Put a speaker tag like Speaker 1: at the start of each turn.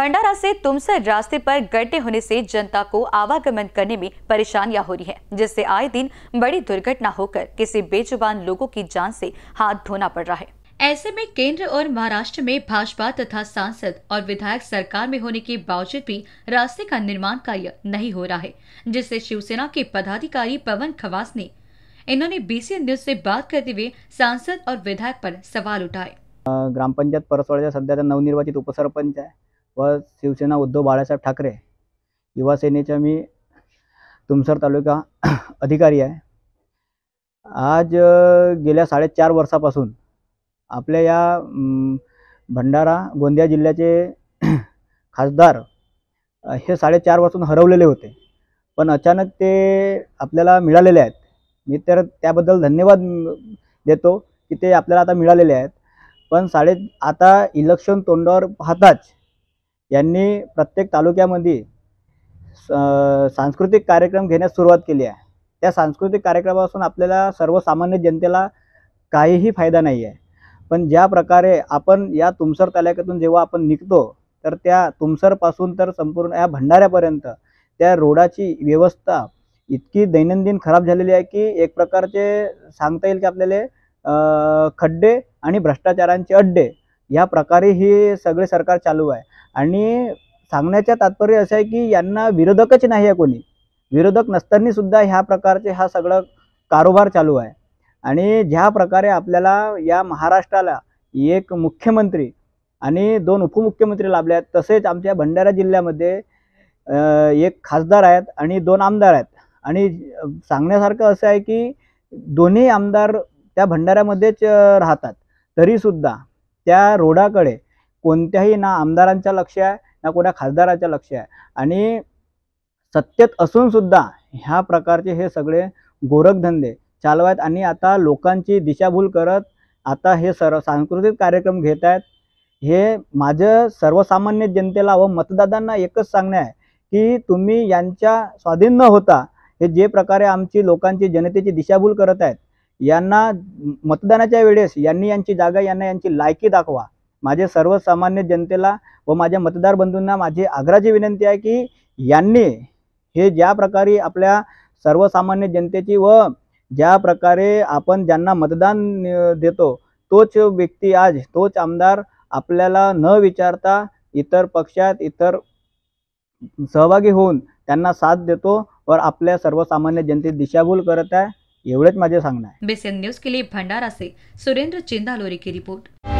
Speaker 1: भंडारा से तुमसर रास्ते पर गड्ढे होने से जनता को आवागमन करने में परेशानियां हो रही है जिससे आए दिन बड़ी दुर्घटना होकर किसी बेजुबान लोगों की जान से हाथ धोना पड़ रहा है ऐसे में केंद्र और महाराष्ट्र में भाजपा तथा सांसद और विधायक सरकार में होने के बावजूद भी रास्ते का निर्माण कार्य नहीं हो रहा है जिससे शिवसेना के पदाधिकारी पवन खवास ने इन्होंने बीसीएन न्यूज से बात करते हुए सांसद और विधायक पर सवाल उठाए
Speaker 2: ग्राम पंचायत परसवाड़ा सद्या तो नवनिर्वाचित उपसरपंच है व शिवसेना उद्धव बाळासाहेब ठाकरे युवासेनेच्या मी तुमसर तालुका अधिकारी आहे आज गेल्या साडेचार वर्षापासून आपल्या या भंडारा गोंदिया जिल्ह्याचे खासदार हे साडेचार वर्षून हरवलेले होते पण अचानक ते आपल्याला मिळालेले आहेत मी तर त्याबद्दल धन्यवाद देतो की ते आपल्याला आता मिळालेले आहेत पण साडे आता इलेक्शन तोंडावर पाहताच यांनी प्रत्येक तालुक्यामध्ये सांस्कृतिक कार्यक्रम घेण्यास सुरुवात केली आहे त्या सांस्कृतिक कार्यक्रमापासून आपल्याला सर्वसामान्य जनतेला काहीही फायदा नाही आहे पण ज्या प्रकारे आपण या तुमसर तालुक्यातून जेव्हा आपण निघतो तर त्या तुमसरपासून तर संपूर्ण या भंडाऱ्यापर्यंत त्या रोडाची व्यवस्था इतकी दैनंदिन खराब झालेली आहे की एक प्रकारचे सांगता येईल की आपल्याला खड्डे आणि भ्रष्टाचारांचे अड्डे या प्रकारे हे सगळे सरकार चालू आहे आणि सांगण्याच्या तात्पर्य असं आहे की यांना विरोधकच नाही आहे कोणी विरोधक नसताना सुद्धा ह्या प्रकारचे हा सगळं कारोबार चालू आहे आणि ज्या प्रकारे आपल्याला या महाराष्ट्राला एक मुख्यमंत्री आणि दोन उपमुख्यमंत्री लाभले आहेत तसेच आमच्या भंडारा जिल्ह्यामध्ये एक खासदार आहेत आणि दोन आमदार आहेत आणि सांगण्यासारखं असं आहे की दोन्ही आमदार त्या भंडाऱ्यामध्येच राहतात तरीसुद्धा त्या रोडाकडे कोणत्याही ना आमदारांच्या लक्ष आहे ना कोणा खासदाराच्या लक्ष आहे आणि सत्तेत असूनसुद्धा ह्या प्रकारचे हे सगळे गोरखधंदे चालवायत आहेत आणि आता लोकांची दिशाभूल करत आता हे सर सांस्कृतिक कार्यक्रम घेत आहेत हे माझं सर्वसामान्य जनतेला व मतदारांना एकच सांगणे आहे की तुम्ही यांच्या स्वाधीन न होता हे जे प्रकारे आमची लोकांची जनतेची दिशाभूल करत आहेत यांना मतदानाच्या वेळेस यांनी यांची जागा यांना यांची लायकी दाखवा माझे सर्वसामान्य जनतेला व माझ्या मतदार बंधूंना माझी आग्राची विनंती आहे की यांनी हे ज्या प्रकारे आपल्या सर्वसामान्य जनतेची व ज्या प्रकारे आपण ज्यांना मतदान देतो तोच व्यक्ती आज तोच आमदार आपल्याला न विचारता इतर पक्षात इतर सहभागी होऊन त्यांना साथ देतो व आपल्या सर्वसामान्य जनतेत दिशाभूल करत आहे एवढंच माझे सांगणं
Speaker 1: आहे न्यूज के लिए भंडारा से सुरेंद्र चिंदालोरी की रिपोर्ट